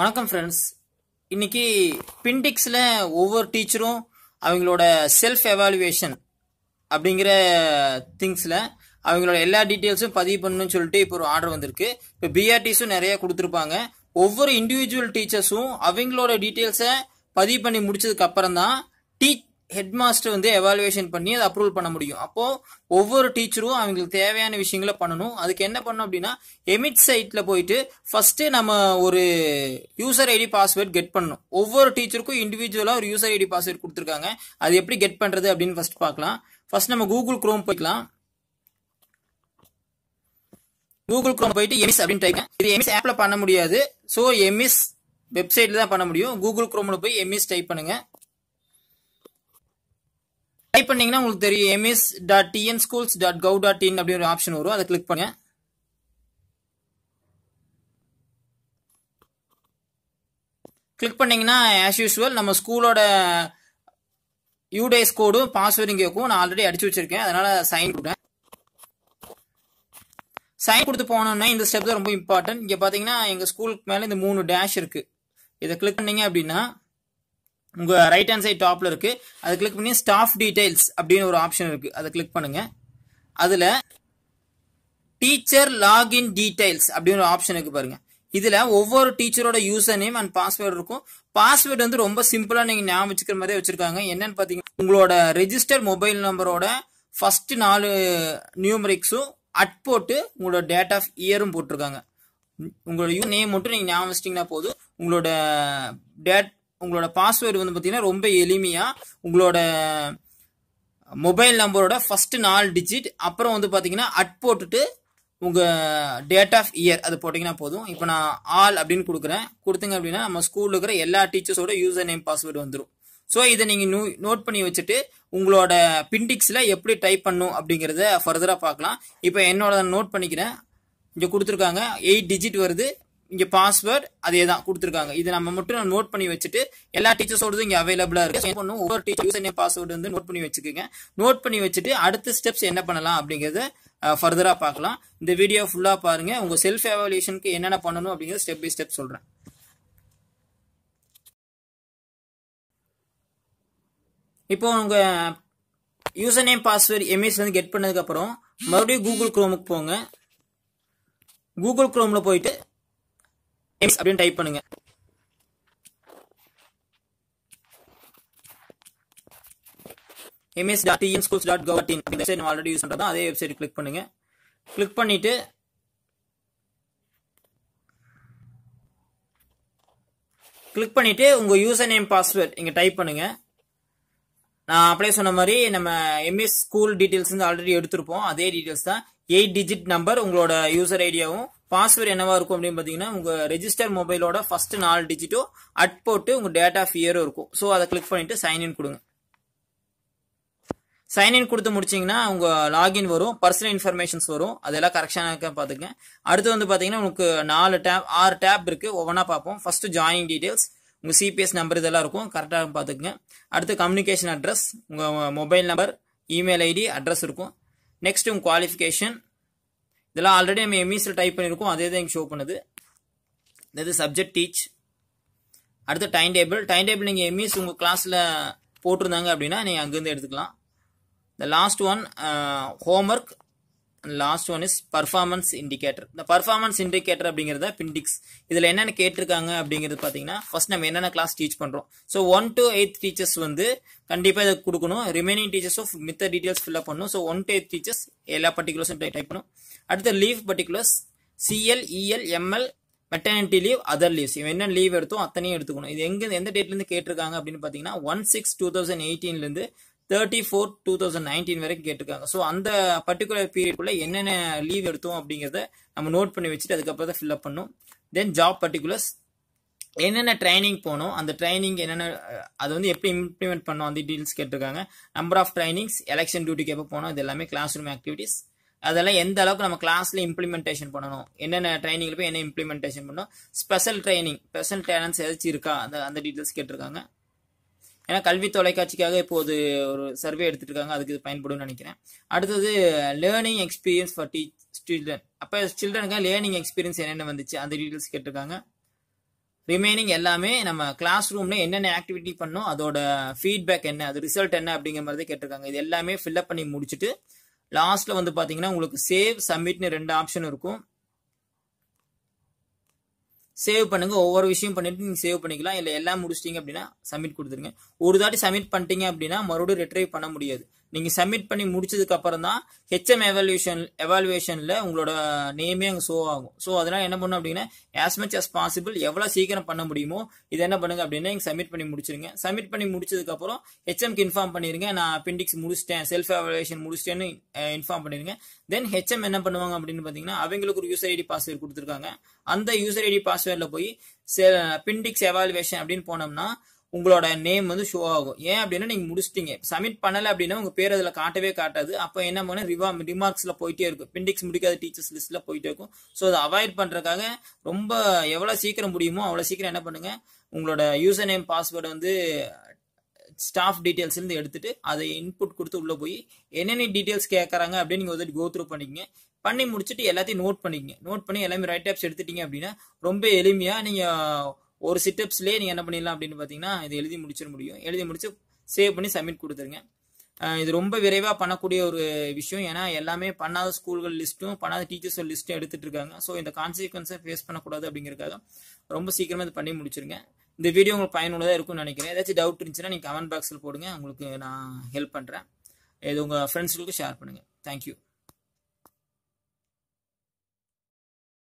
வணக்கம் ஃப்ரெண்ட்ஸ் இன்னைக்கு பின்டிக்ஸில் ஒவ்வொரு டீச்சரும் அவங்களோட செல்ஃப் எவாலுவேஷன் அப்படிங்கிற திங்ஸில் அவங்களோட எல்லா டீட்டெயில்ஸும் பதிவு பண்ணணும்னு சொல்லிட்டு இப்போ ஒரு ஆர்டர் வந்திருக்கு இப்போ பிஆர்டிஸும் நிறைய கொடுத்துருப்பாங்க ஒவ்வொரு இண்டிவிஜுவல் டீச்சர்ஸும் அவங்களோட டீட்டெயில்ஸை பதிவு பண்ணி முடிச்சதுக்கு அப்புறம் தான் டீ ஹெட் மாஸ்டர் வந்து எவாலுவேஷன் பண்ணி அதை அப்ரூவல் பண்ண முடியும் அப்போது ஒவ்வொரு டீச்சரும் அவங்களுக்கு தேவையான விஷயங்களை பண்ணணும் அதுக்கு என்ன பண்ணணும் அப்படின்னா எமிட் சைட்டில் போயிட்டு ஃபர்ஸ்ட் நம்ம ஒரு யூசர் ஐடி பாஸ்வேர்ட் கெட் பண்ணணும் ஒவ்வொரு டீச்சருக்கும் இண்டிவிஜுவலாக ஒரு யூசர் ஐடி பாஸ்வேர்ட் கொடுத்துருக்காங்க அது எப்படி கெட் பண்ணுறது அப்படின்னு ஃபர்ஸ்ட் பார்க்கலாம் ஃபர்ஸ்ட் நம்ம கூகுள் குரோம் போய்க்கலாம் கூகுள் குரோம் போயிட்டு எமிஸ் அப்படின்னு டைப் இது எமிஸ் ஆப்பில் பண்ண முடியாது ஸோ எமிஸ் வெப்சைட்டில் தான் பண்ண முடியும் கூகுள் குரோமில் போய் எம்இஸ் டைப் பண்ணுங்கள் டைப் பண்ணீங்கன்னா உங்களுக்கு தெரியும் EMIS dot TN schools dot gov dot in அப்படி ஒரு ஆப்ஷன் வரும் அதை கிளிக் பண்ணுங்க கிளிக் பண்ணிங்கன்னா ஆஸ் யூஸ்வல் நம்ம ஸ்கூலோட யூடேஸ் கோடும் பாஸ்வேர்டும் கேட்கும் நான் ஆல்ரெடி அடிச்சு வச்சிருக்கேன் அதனால் சைன் கொடுத்தேன் சைன் கொடுத்து போனோம்னா இந்த ஸ்டெப் தான் ரொம்ப இம்பார்ட்டன்ட் இங்கே பார்த்தீங்கன்னா எங்கள் ஸ்கூலுக்கு மேலே இந்த மூணு டேஷ் இருக்குது இதை கிளிக் பண்ணீங்க அப்படின்னா உங்கள் ரைட் ஹேண்ட் சைட் டாப்பில் இருக்குது அதை கிளிக் பண்ணி ஸ்டாஃப் டீட்டெயில்ஸ் அப்படின்னு ஒரு ஆப்ஷன் இருக்குது அதை கிளிக் பண்ணுங்கள் அதில் டீச்சர் லாகின் டீட்டெயில்ஸ் அப்படின்னு ஒரு ஆப்ஷன் இருக்குது பாருங்கள் இதில் ஒவ்வொரு டீச்சரோட யூசர் நேம் அண்ட் பாஸ்வேர்டு இருக்கும் பாஸ்வேர்டு வந்து ரொம்ப சிம்பிளாக நீங்கள் ஞாபகம் வச்சுக்கிற மாதிரியே வச்சுருக்காங்க என்னன்னு பார்த்தீங்கன்னா உங்களோட ரெஜிஸ்டர் மொபைல் நம்பரோட ஃபர்ஸ்ட் நாலு நியூமரிக்ஸும் அட் போட்டு உங்களோட டேட் ஆஃப் இயரும் போட்டிருக்காங்க உங்களோட யூ நேம் மட்டும் நீங்கள் ஞாபகம் வச்சிட்டிங்கன்னா போதும் உங்களோட டேட் உங்களோட பாஸ்வேர்டு வந்து பார்த்தீங்கன்னா ரொம்ப எளிமையாக உங்களோட மொபைல் நம்பரோட ஃபஸ்ட்டு நாலு டிஜிட் அப்புறம் வந்து பார்த்தீங்கன்னா அட் போட்டுட்டு உங்கள் டேட் ஆஃப் இயர் அது போட்டிங்கன்னா போதும் இப்போ நான் ஆல் அப்படின்னு கொடுக்குறேன் கொடுத்துங்க அப்படின்னா நம்ம ஸ்கூலில் இருக்கிற எல்லா டீச்சர்ஸோட யூசர் நேம் பாஸ்வேர்டு வந்துடும் ஸோ இதை நீங்கள் நோ நோட் பண்ணி வச்சுட்டு உங்களோட பிண்டிக்ஸில் எப்படி டைப் பண்ணும் அப்படிங்கிறத ஃபர்தராக பார்க்கலாம் இப்போ என்னோட நோட் பண்ணிக்கிறேன் இங்கே கொடுத்துருக்காங்க எயிட் டிஜிட் வருது இங்கே பாஸ்வேர்டு அதே தான் கொடுத்துருக்காங்க இதை நம்ம மட்டும் நான் நோட் பண்ணி வச்சுட்டு எல்லா டீச்சர்ஸோடது இங்கே அவைலபிளாக இருக்குது என்ன பண்ணும் ஒவ்வொரு டீச்சர் யூசர் நேம் பாஸ்வேர்டு வந்து நோட் பண்ணி வச்சுக்கோங்க நோட் பண்ணி வச்சுட்டு அடுத்த ஸ்டெப்ஸ் என்ன பண்ணலாம் அப்படிங்கிறத ஃபர்தராக பார்க்கலாம் இந்த வீடியோ ஃபுல்லாக பாருங்கள் உங்கள் செல்ஃப் எவாலுவேஷனுக்கு என்னென்ன பண்ணணும் அப்படிங்கிறத ஸ்டெப் பை ஸ்டெப் சொல்கிறேன் இப்போ உங்கள் யூசர் நேம் பாஸ்வேர்டு எம்எஸ்லேருந்து கெட் பண்ணதுக்கப்புறம் மறுபடியும் கூகுள் குரோமுக்கு போங்க கூகுள் குரோமில் போயிட்டு கேம்ஸ் அப்படின்னு டைப் பண்ணுங்க EMIS dot TN schools dot கவர்ட் இந்த வெப்சைட் நம்ம ஆல்ரெடி யூஸ் பண்ணுறதா அதே வெப்சைட் கிளிக் பண்ணுங்க கிளிக் பண்ணிட்டு கிளிக் பண்ணிட்டு உங்கள் யூசர் நேம் பாஸ்வேர்ட் இங்க டைப் பண்ணுங்க நான் அப்படியே சொன்ன மாதிரி நம்ம எம்எஸ் ஸ்கூல் டீட்டெயில்ஸ் வந்து ஆல்ரெடி எடுத்திருப்போம் அதே டீட்டெயில்ஸ் தான் எயிட் டிஜிட் நம்பர் உங்களோட யூசர் ஐடியாவும் பாஸ்வேர்டு என்னவா இருக்கும் அப்படின்னு பார்த்தீங்கன்னா உங்கள் ரெஜிஸ்டர் மொபைலோட ஃபர்ஸ்ட் நாலு டிஜிட்டோ அட் போட்டு உங்கள் டேட் ஆஃப் இயரும் இருக்கும் ஸோ அதை கிளிக் பண்ணிட்டு சைன்இன் கொடுங்க சைன்இன் கொடுத்து முடிச்சிங்கன்னா உங்கள் லாகின் வரும் பர்சனல் இன்ஃபர்மேஷன்ஸ் வரும் அதெல்லாம் கரெக்ஷனாக இருக்க பார்த்துங்க அடுத்து வந்து பார்த்தீங்கன்னா உங்களுக்கு நாலு டேப் ஆறு டேப் இருக்குது ஒவ்வொன்றா பார்ப்போம் ஃபஸ்ட்டு ஜாயின் டீட்டெயில்ஸ் உங்கள் சிபிஎஸ் நம்பர் இதெல்லாம் இருக்கும் கரெக்டாக பார்த்துக்குங்க அடுத்து கம்யூனிகேஷன் அட்ரஸ் உங்கள் mobile number email ID address இருக்கும் நெக்ஸ்ட் உங்கள் குவாலிஃபிகேஷன் இதெல்லாம் ஆல்ரெடி நம்ம எம்இஸ்ல e டைப் பண்ணியிருக்கோம் அதே தான் இங்கே ஷோ பண்ணுது இது சப்ஜெக்ட் டீச் அடுத்து டைம் டேபிள் டைம் டேபிள் நீங்கள் எம்இஸ் உங்கள் கிளாஸில் போட்டிருந்தாங்க அப்படின்னா நீங்கள் அங்கேருந்து எடுத்துக்கலாம் இந்த last one homework last one is performance indicator இந்த பர்ஃபார்மன்ஸ் இண்டிகேட்டர் அப்படிங்கிறத பிண்டிக்ஸ் இதில் என்னென்ன கேட்டிருக்காங்க அப்படிங்கிறது பார்த்தீங்கன்னா ஃபர்ஸ்ட் நம்ம என்னென்ன கிளாஸ் டீச் பண்ணுறோம் so one to eight teachers வந்து கண்டிப்பாக இதை கொடுக்கணும் ரிமைனிங் டீச்சர்ஸும் மித்த டீட்டெயில்ஸ் ஃபில்அப் பண்ணணும் so one to eight teachers எல்லா பர்டிகுலர்ஸும் டைப் பண்ணும் அடுத்து leave particulars CL EL ML maternity leave other leaves இவன் என்ன லீவ் எடுத்தோம் அத்தனையும் எடுத்துக்கணும் இது எங்கே எந்த டேட்லேருந்து கேட்டிருக்காங்க அப்படின்னு பார்த்தீங்கன்னா ஒன் சிக்ஸ் டூ தௌசண்ட் எயிட்டீன்லேருந்து thirty four two thousand nineteen வரைக்கும் கேட்டிருக்காங்க ஸோ அந்த பர்டிகுலர் பீரியட்குள்ளே என்னென்ன லீவ் எடுத்தோம் அப்படிங்கிறத நம்ம நோட் பண்ணி வச்சுட்டு அதுக்கப்புறம் தான் ஃபில்அப் பண்ணும் தென் ஜாப் பர்டிகுலர்ஸ் என்னென்ன ட்ரைனிங் போனோம் அந்த ட்ரைனிங் என்னென்ன அது வந்து எப்படி இம்ப்ளிமெண்ட் பண்ணோம் அந்த டீட்டெயில்ஸ் கேட்டிருக்காங்க நம்பர் ஆஃப் ட்ரைனிங்ஸ் எலெக்ஷன் டியூட்டிக்கு எப்போ போனோம் இது எல்லாமே கிளாஸ் ரூம் ஆக்டிவிட்டீஸ் அதெல்லாம் எந்த அளவுக்கு நம்ம கிளாஸ்ல இம்ப்ளிமெண்டேஷன் பண்ணணும் என்னென்ன ட்ரைனிங்ல போய் என்ன இம்ப்ளிமெண்டேஷன் பண்ணணும் ஸ்பெஷல் ட்ரைனிங் ஸ்பெஷல் டேலண்ட்ஸ் ஏதாச்சும் இருக்கா அந்த அந்த டீட்டெயில்ஸ் கேட்டிருக்காங்க ஏன்னா கல்வி தொலைக்காட்சிக்காக இப்போது ஒரு சர்வே எடுத்துட்டு இருக்காங்க அதுக்கு இது பயன்படும் நினைக்கிறேன் அடுத்தது learning experience for teach children அப்போ சில்ட்ரனுக்கு லேர்னிங் எக்ஸ்பீரியன்ஸ் என்னென்ன வந்துச்சு அந்த டீட்டெயில்ஸ் கேட்டிருக்காங்க ரிமைனிங் எல்லாமே நம்ம கிளாஸ் ரூம்ல என்னென்ன ஆக்டிவிட்டி பண்ணோம் அதோட ஃபீட்பேக் என்ன அது ரிசல்ட் என்ன அப்படிங்கிற மாதிரி கேட்டிருக்காங்க இது எல்லாமே ஃபில்அப் பண்ணி முடிச்சுட்டு லாஸ்ட்ல வந்து பாத்தீங்கன்னா உங்களுக்கு சேவ் சப்மிட்னு ரெண்டு ஆப்ஷன் இருக்கும் சேவ் பண்ணுங்க ஒவ்வொரு விஷயம் பண்ணிட்டு நீங்கள் சேவ் பண்ணிக்கலாம் இல்லை எல்லாம் முடிச்சிட்டீங்க அப்படின்னா சப்மிட் கொடுத்துருங்க ஒரு தாட்டி சப்மிட் பண்ணிட்டீங்க அப்படின்னா மறுபடியும் ரிட்ரைவ் பண்ண முடியாது நீங்கள் சப்மிட் பண்ணி முடிச்சதுக்கப்புறம் தான் ஹெச்எம் எவால்யூஷன் எவால்யூவேஷனில் உங்களோட நேமே அங்கே ஷோ ஆகும் ஸோ அதனால என்ன பண்ணும் அப்படின்னா ஆஸ் மச் அஸ் பாசிபிள் எவ்வளோ சீக்கிரம் பண்ண முடியுமோ இது என்ன பண்ணுங்க அப்படின்னா நீங்கள் சப்மிட் பண்ணி முடிச்சிருங்க சப்மிட் பண்ணி முடிச்சதுக்கப்புறம் ஹெச்எம்க்கு இன்ஃபார்ம் பண்ணிருங்க நான் அப்பெண்டிக்ஸ் முடிச்சிட்டேன் செல்ஃப் எவல்யூஷன் முடிச்சிட்டேன்னு இன்ஃபார்ம் பண்ணிருங்க தென் ஹெச்எம் என்ன பண்ணுவாங்க அப்படின்னு பார்த்தீங்கன்னா அவங்களுக்கு ஒரு யூசர் ஐடி பாஸ்வேர்டு கொடுத்துருக்காங்க அந்த யூசர் ஐடி பாஸ்வேர்டில் போய் பிண்டிக்ஸ் எவால்வேஷன் அப்படின்னு போனோம்னா உங்களோட நேம் வந்து ஷோ ஆகும் ஏன் அப்படின்னா நீங்கள் முடிச்சிட்டீங்க சப்மிட் பண்ணலை அப்படின்னா உங்கள் பேர் அதில் காட்டவே காட்டாது அப்போ என்ன பண்ண ரிவா ரிமார்க்ஸில் போயிட்டே இருக்கும் பெண்டிக்ஸ் முடிக்காத டீச்சர்ஸ் லிஸ்ட்ல போயிட்டே இருக்கும் ஸோ அதை அவாய்ட் பண்ணுறதுக்காக ரொம்ப எவ்வளோ சீக்கிரம் முடியுமோ அவ்வளோ சீக்கிரம் என்ன பண்ணுங்கள் உங்களோட யூசர் நேம் பாஸ்வேர்டு வந்து ஸ்டாஃப் டீட்டெயில்ஸ்லேருந்து எடுத்துட்டு அதை இன்புட் கொடுத்து உள்ளே போய் என்னென்ன டீட்டெயில்ஸ் கேட்குறாங்க அப்படின்னு நீங்க வந்து கோ த்ரூ பண்ணிக்கங்க பண்ணி முடிச்சுட்டு எல்லாத்தையும் நோட் பண்ணிக்கங்க நோட் பண்ணி எல்லாமே ரைட் ஆப்ஸ் எடுத்துட்டீங்க அப்படின்னா ரொம்ப எளிமையாக நீங்கள் ஒரு சிட்டப்ஸ்லேயே நீங்கள் என்ன பண்ணிடலாம் அப்படின்னு பார்த்தீங்கன்னா இது எழுதி முடிச்சிட முடியும் எழுதி முடிச்சு சேவ் பண்ணி சப்மிட் கொடுத்துருங்க இது ரொம்ப விரைவாக பண்ணக்கூடிய ஒரு விஷயம் ஏன்னா எல்லாமே பண்ணாத ஸ்கூல்கள் லிஸ்ட்டும் பண்ணாத டீச்சர்ஸோட லிஸ்ட்டும் எடுத்துட்டு இருக்காங்க ஸோ இந்த கான்சிக்வன்ஸை ஃபேஸ் பண்ணக்கூடாது அப்படிங்கிறக்காக ரொம்ப சீக்கிரமாக இது பண்ணி முடிச்சிருங்க இந்த வீடியோ உங்களுக்கு பயனுள்ளதாக இருக்கும்னு நினைக்கிறேன் ஏதாச்சும் டவுட் இருந்துச்சுன்னா நீங்கள் கமெண்ட் பாக்ஸில் போடுங்க உங்களுக்கு நான் ஹெல்ப் பண்ணுறேன் இது உங்கள் ஃப்ரெண்ட்ஸுக்கு ஷேர் பண்ணுங்கள் தேங்க்யூ